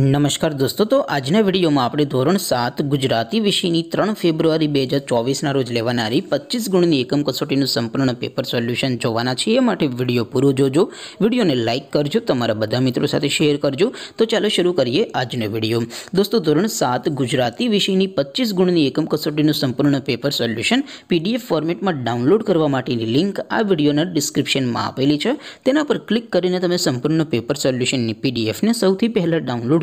નમસ્કાર દોસ્તો તો આજ ને વિડિયો માં આપણે ધોરણ 7 ગુજરાતી વિષય ની 3 ફેબ્રુઆરી 2024 ના રોજ લેવા નારી 25 ગુણ ની એકમ કસોટી નું સંપૂર્ણ પેપર સોલ્યુશન જોવાના છીએ માટે વિડિયો પૂરો જોજો વિડિયો ને લાઈક કરજો તમારા બધા મિત્રો સાથે શેર કરજો તો ચાલો શરૂ કરીએ આજ ને વિડિયો દોસ્તો ધોરણ 7 ગુજરાતી વિષય ની 25 ગુણ ની એકમ કસોટી નું સંપૂર્ણ પેપર સોલ્યુશન PDF ફોર્મેટ માં ડાઉનલોડ કરવા માટે ની લિંક આ વિડિયો ના ડિસ્ક્રિપ્શન માં આપેલી છે તેના પર ક્લિક કરીને તમે સંપૂર્ણ પેપર સોલ્યુશન ની PDF ને સૌથી પહેલા ડાઉનલોડ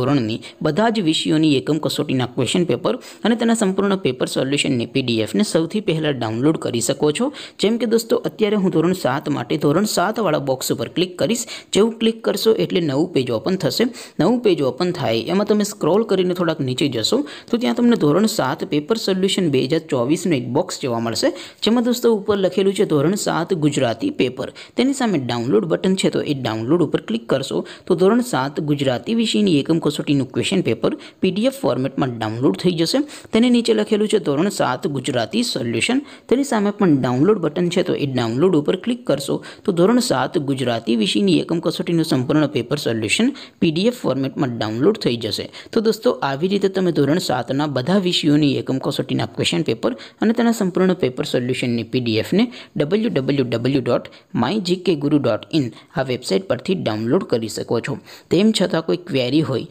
ધોરણની બધા જ વિષયોની એકમ કસોટીના ક્વેશ્ચન પેપર અને તેના સંપૂર્ણ પેપર સોલ્યુશન ની પીડીએફ ને સૌથી પહેલા ડાઉનલોડ કરી શકો છો જેમ કે દોસ્તો અત્યારે હું ધોરણ 7 માટે ધોરણ 7 વાળો બોક્સ ઉપર ક્લિક કરીસ જેવું ક્લિક કરશો એટલે નવું પેજ ઓપન થશે નવું પેજ ઓપન થાય એમાં તમે સ્ક્રોલ કરીને થોડક નીચે જશો તો ત્યાં તમને ધોરણ 7 પેપર સોલ્યુશન 2024 નો એક બોક્સ જોવા મળશે જેમાં દોસ્તો ઉપર લખેલું છે ધોરણ 7 ગુજરાતી પેપર તેની સામે ડાઉનલોડ બટન છે તો એ ડાઉનલોડ ઉપર ક્લિક કરશો તો ધોરણ 7 ગુજરાતી વિષયની એકમ છોટીનું ક્વેશ્ચન પેપર પીડીએફ ફોર્મેટમાં ડાઉનલોડ થઈ જશે તેની નીચે લખેલું છે ધોરણ 7 ગુજરાતી સોલ્યુશન તેની સામે પણ ડાઉનલોડ બટન છે તો ઈ ડાઉનલોડ ઉપર ક્લિક કરશો તો ધોરણ 7 ગુજરાતી વિષયની એકમ કસોટીનું સંપૂર્ણ પેપર સોલ્યુશન પીડીએફ ફોર્મેટમાં ડાઉનલોડ થઈ જશે તો દોસ્તો આવી રીતે તમે ધોરણ 7 ના બધા વિષયોની એકમ કસોટીના ક્વેશ્ચન પેપર અને તેના સંપૂર્ણ પેપર સોલ્યુશનની પીડીએફ ને www.mygkguru.in આ વેબસાઈટ પરથી ડાઉનલોડ કરી શકો છો તેમ છતાં કોઈ ક્વેરી હોય